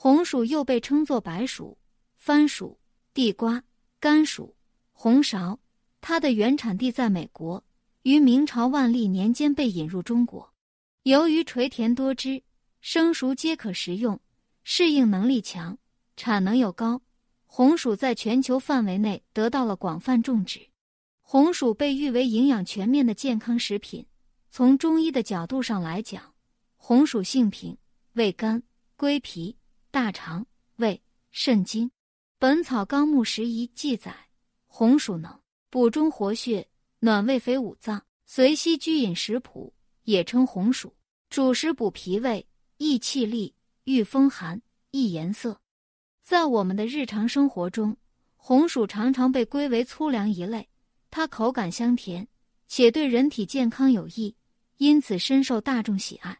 红薯又被称作白薯、番薯、地瓜、甘薯、红苕。它的原产地在美国，于明朝万历年间被引入中国。由于垂甜多汁，生熟皆可食用，适应能力强，产能又高，红薯在全球范围内得到了广泛种植。红薯被誉为营养全面的健康食品。从中医的角度上来讲，红薯性平，味甘，归脾。大肠、胃、肾经，《本草纲目拾遗》记载，红薯能补中活血、暖胃肥五脏。《随息居饮食谱》也称红薯主食，补脾胃，益气力，御风寒，益颜色。在我们的日常生活中，红薯常常被归为粗粮一类。它口感香甜，且对人体健康有益，因此深受大众喜爱。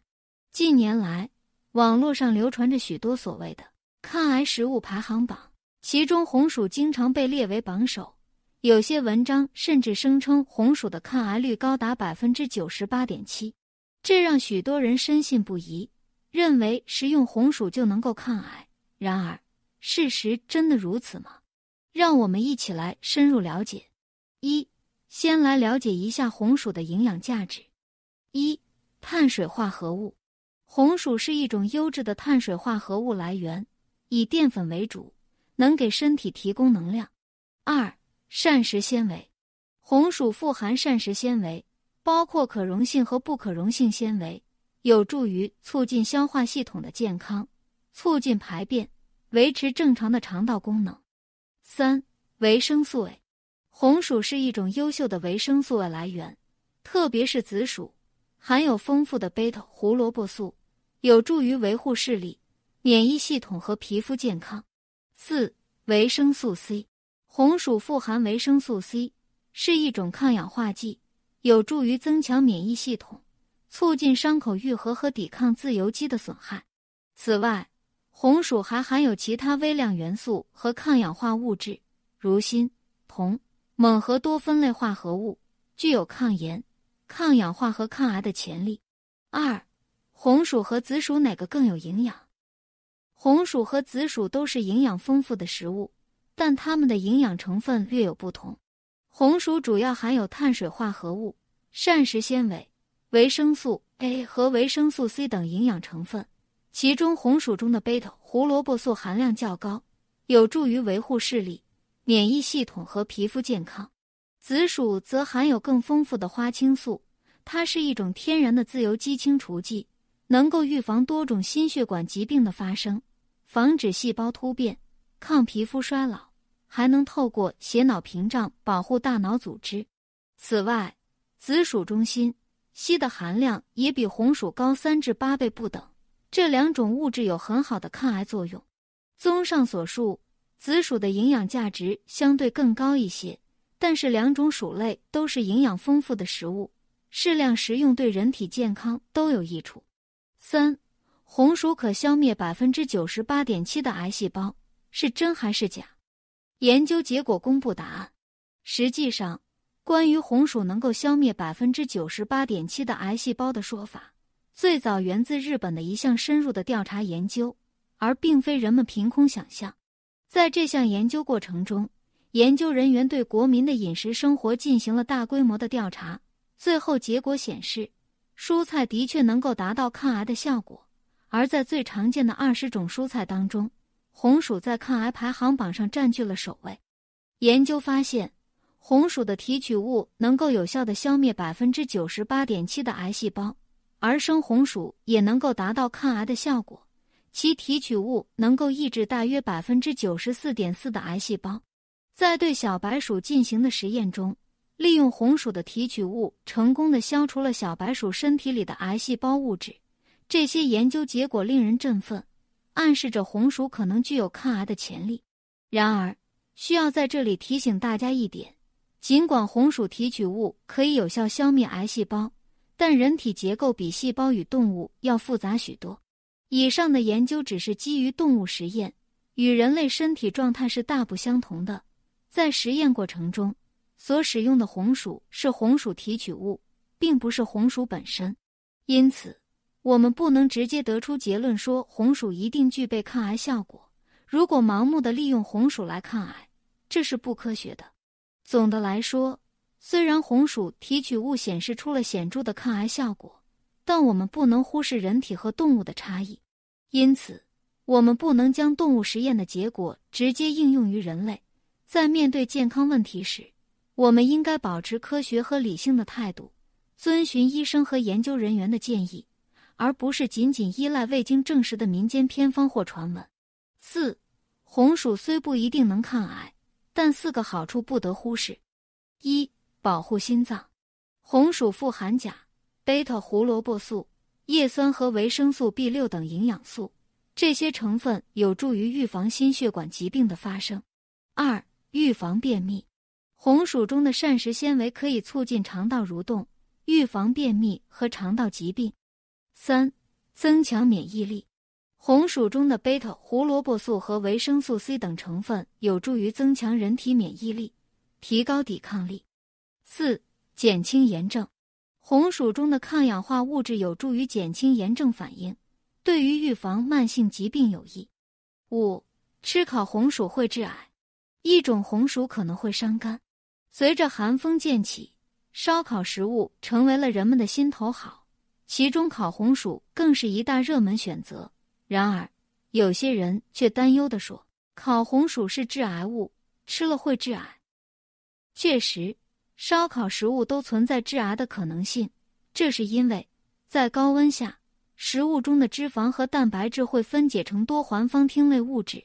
近年来，网络上流传着许多所谓的抗癌食物排行榜，其中红薯经常被列为榜首。有些文章甚至声称红薯的抗癌率高达百分之九十八点七，这让许多人深信不疑，认为食用红薯就能够抗癌。然而，事实真的如此吗？让我们一起来深入了解。一，先来了解一下红薯的营养价值。一，碳水化合物。红薯是一种优质的碳水化合物来源，以淀粉为主，能给身体提供能量。二、膳食纤维，红薯富含膳食纤维，包括可溶性和不可溶性纤维，有助于促进消化系统的健康，促进排便，维持正常的肠道功能。三、维生素 A，红薯是一种优秀的维生素 A 来源，特别是紫薯，含有丰富的塔胡萝卜素。有助于维护视力、免疫系统和皮肤健康。四、维生素 C，红薯富含维生素 C，是一种抗氧化剂，有助于增强免疫系统，促进伤口愈合和抵抗自由基的损害。此外，红薯还含有其他微量元素和抗氧化物质，如锌、铜、锰和多酚类化合物，具有抗炎、抗氧化和抗癌的潜力。二。红薯和紫薯哪个更有营养？红薯和紫薯都是营养丰富的食物，但它们的营养成分略有不同。红薯主要含有碳水化合物、膳食纤维、维生素 A 和维生素 C 等营养成分，其中红薯中的 β 胡萝卜素含量较高，有助于维护视力、免疫系统和皮肤健康。紫薯则含有更丰富的花青素，它是一种天然的自由基清除剂。能够预防多种心血管疾病的发生，防止细胞突变，抗皮肤衰老，还能透过血脑屏障保护大脑组织。此外，紫薯中心硒的含量也比红薯高三至八倍不等。这两种物质有很好的抗癌作用。综上所述，紫薯的营养价值相对更高一些，但是两种薯类都是营养丰富的食物，适量食用对人体健康都有益处。三，红薯可消灭百分之九十八点七的癌细胞，是真还是假？研究结果公布答案。实际上，关于红薯能够消灭百分之九十八点七的癌细胞的说法，最早源自日本的一项深入的调查研究，而并非人们凭空想象。在这项研究过程中，研究人员对国民的饮食生活进行了大规模的调查，最后结果显示。蔬菜的确能够达到抗癌的效果，而在最常见的二十种蔬菜当中，红薯在抗癌排行榜上占据了首位。研究发现，红薯的提取物能够有效的消灭百分之九十八点七的癌细胞，而生红薯也能够达到抗癌的效果，其提取物能够抑制大约百分之九十四点四的癌细胞。在对小白鼠进行的实验中。利用红薯的提取物，成功的消除了小白鼠身体里的癌细胞物质。这些研究结果令人振奋，暗示着红薯可能具有抗癌的潜力。然而，需要在这里提醒大家一点：尽管红薯提取物可以有效消灭癌细胞，但人体结构比细胞与动物要复杂许多。以上的研究只是基于动物实验，与人类身体状态是大不相同的。在实验过程中。所使用的红薯是红薯提取物，并不是红薯本身，因此我们不能直接得出结论说红薯一定具备抗癌效果。如果盲目的利用红薯来抗癌，这是不科学的。总的来说，虽然红薯提取物显示出了显著的抗癌效果，但我们不能忽视人体和动物的差异，因此我们不能将动物实验的结果直接应用于人类。在面对健康问题时，我们应该保持科学和理性的态度，遵循医生和研究人员的建议，而不是仅仅依赖未经证实的民间偏方或传闻。四、红薯虽不一定能抗癌，但四个好处不得忽视：一、保护心脏。红薯富含钾、贝塔胡萝卜素、叶酸和维生素 B 六等营养素，这些成分有助于预防心血管疾病的发生。二、预防便秘。红薯中的膳食纤维可以促进肠道蠕动，预防便秘和肠道疾病。三、增强免疫力。红薯中的贝塔胡萝卜素和维生素 C 等成分有助于增强人体免疫力，提高抵抗力。四、减轻炎症。红薯中的抗氧化物质有助于减轻炎症反应，对于预防慢性疾病有益。五、吃烤红薯会致癌。一种红薯可能会伤肝。随着寒风渐起，烧烤食物成为了人们的心头好，其中烤红薯更是一大热门选择。然而，有些人却担忧地说：“烤红薯是致癌物，吃了会致癌。”确实，烧烤食物都存在致癌的可能性，这是因为在高温下，食物中的脂肪和蛋白质会分解成多环芳烃类物质，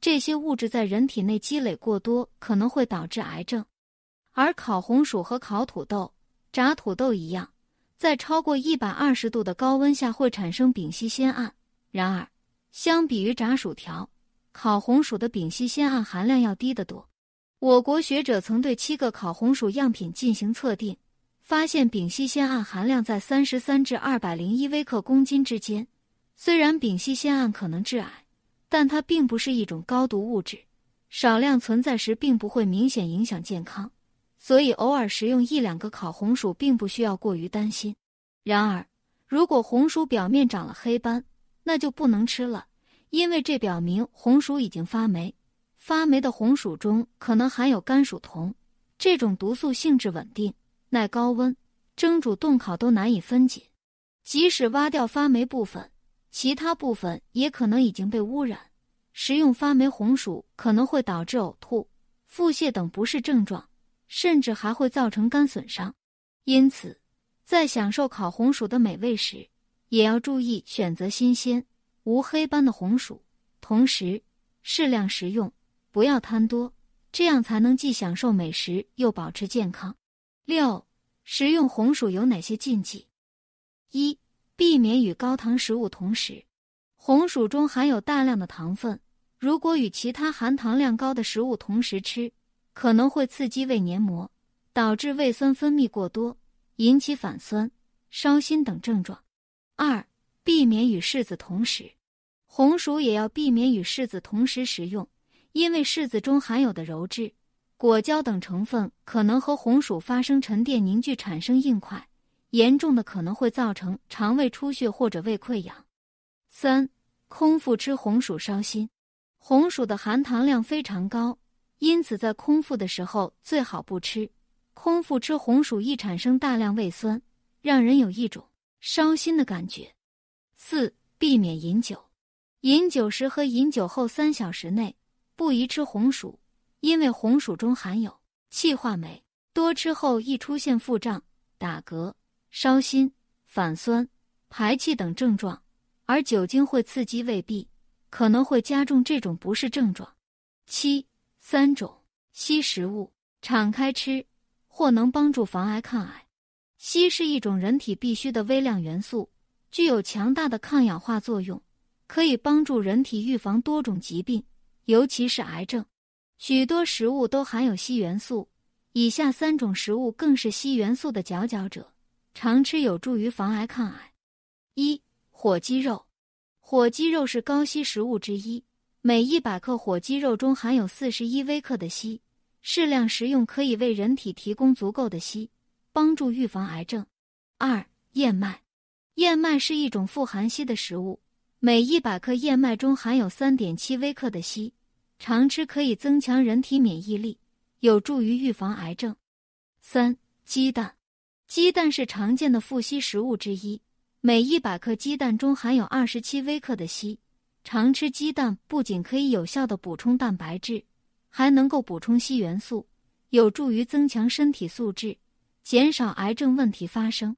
这些物质在人体内积累过多，可能会导致癌症。而烤红薯和烤土豆、炸土豆一样，在超过一百二十度的高温下会产生丙烯酰胺。然而，相比于炸薯条，烤红薯的丙烯酰胺含量要低得多。我国学者曾对七个烤红薯样品进行测定，发现丙烯酰胺含量在三十三至二百零一微克公斤之间。虽然丙烯酰胺可能致癌，但它并不是一种高毒物质，少量存在时并不会明显影响健康。所以偶尔食用一两个烤红薯，并不需要过于担心。然而，如果红薯表面长了黑斑，那就不能吃了，因为这表明红薯已经发霉。发霉的红薯中可能含有甘薯酮，这种毒素性质稳定，耐高温，蒸煮炖烤都难以分解。即使挖掉发霉部分，其他部分也可能已经被污染。食用发霉红薯可能会导致呕吐、腹泻等不适症状。甚至还会造成肝损伤，因此在享受烤红薯的美味时，也要注意选择新鲜、无黑斑的红薯，同时适量食用，不要贪多，这样才能既享受美食又保持健康。六、食用红薯有哪些禁忌？一、避免与高糖食物同食。红薯中含有大量的糖分，如果与其他含糖量高的食物同时吃，可能会刺激胃黏膜，导致胃酸分泌过多，引起反酸、烧心等症状。二、避免与柿子同食，红薯也要避免与柿子同时食用，因为柿子中含有的鞣质、果胶等成分可能和红薯发生沉淀凝聚，产生硬块，严重的可能会造成肠胃出血或者胃溃疡。三、空腹吃红薯烧心，红薯的含糖量非常高。因此，在空腹的时候最好不吃。空腹吃红薯易产生大量胃酸，让人有一种烧心的感觉。四、避免饮酒。饮酒时和饮酒后三小时内不宜吃红薯，因为红薯中含有气化酶，多吃后易出现腹胀、打嗝、烧心、反酸、排气等症状，而酒精会刺激胃壁，可能会加重这种不适症状。七。三种硒食物，敞开吃，或能帮助防癌抗癌。硒是一种人体必需的微量元素，具有强大的抗氧化作用，可以帮助人体预防多种疾病，尤其是癌症。许多食物都含有硒元素，以下三种食物更是硒元素的佼佼者，常吃有助于防癌抗癌。一、火鸡肉。火鸡肉是高硒食物之一。每一百克火鸡肉中含有四十一微克的硒，适量食用可以为人体提供足够的硒，帮助预防癌症。二、燕麦，燕麦是一种富含硒的食物，每一百克燕麦中含有三点七微克的硒，常吃可以增强人体免疫力，有助于预防癌症。三、鸡蛋，鸡蛋是常见的富硒食物之一，每一百克鸡蛋中含有二十七微克的硒。常吃鸡蛋不仅可以有效的补充蛋白质，还能够补充硒元素，有助于增强身体素质，减少癌症问题发生。